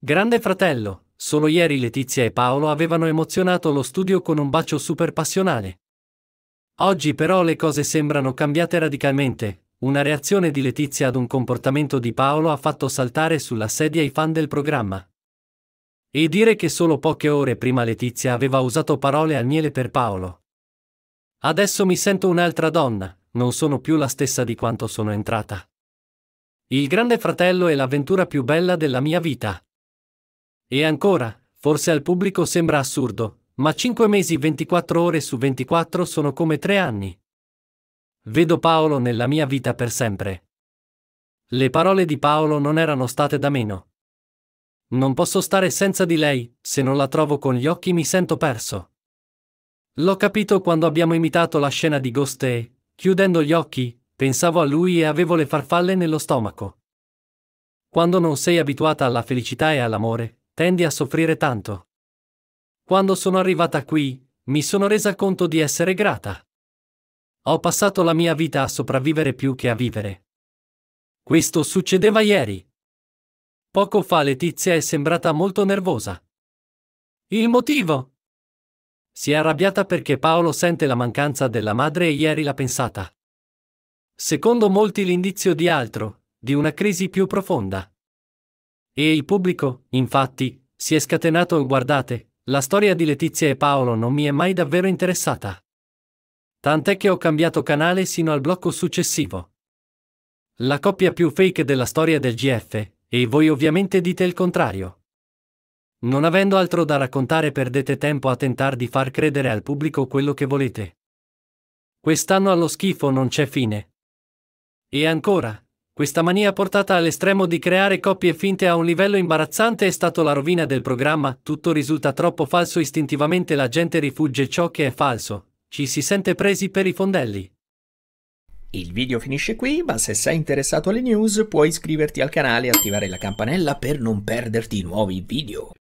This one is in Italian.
Grande fratello, solo ieri Letizia e Paolo avevano emozionato lo studio con un bacio super passionale. Oggi però le cose sembrano cambiate radicalmente. Una reazione di Letizia ad un comportamento di Paolo ha fatto saltare sulla sedia i fan del programma. E dire che solo poche ore prima Letizia aveva usato parole al miele per Paolo. Adesso mi sento un'altra donna, non sono più la stessa di quanto sono entrata. Il grande fratello è l'avventura più bella della mia vita. E ancora, forse al pubblico sembra assurdo, ma 5 mesi 24 ore su 24 sono come 3 anni. Vedo Paolo nella mia vita per sempre. Le parole di Paolo non erano state da meno. Non posso stare senza di lei, se non la trovo con gli occhi mi sento perso. L'ho capito quando abbiamo imitato la scena di Ghost e, chiudendo gli occhi, pensavo a lui e avevo le farfalle nello stomaco. Quando non sei abituata alla felicità e all'amore, Tendi a soffrire tanto. Quando sono arrivata qui, mi sono resa conto di essere grata. Ho passato la mia vita a sopravvivere più che a vivere. Questo succedeva ieri. Poco fa Letizia è sembrata molto nervosa. Il motivo? Si è arrabbiata perché Paolo sente la mancanza della madre e ieri l'ha pensata. Secondo molti l'indizio di altro, di una crisi più profonda. E il pubblico, infatti, si è scatenato guardate, la storia di Letizia e Paolo non mi è mai davvero interessata. Tant'è che ho cambiato canale sino al blocco successivo. La coppia più fake della storia del GF, e voi ovviamente dite il contrario. Non avendo altro da raccontare perdete tempo a tentare di far credere al pubblico quello che volete. Quest'anno allo schifo non c'è fine. E ancora, questa mania portata all'estremo di creare coppie finte a un livello imbarazzante è stato la rovina del programma, tutto risulta troppo falso istintivamente la gente rifugge ciò che è falso, ci si sente presi per i fondelli. Il video finisce qui, ma se sei interessato alle news puoi iscriverti al canale e attivare la campanella per non perderti nuovi video.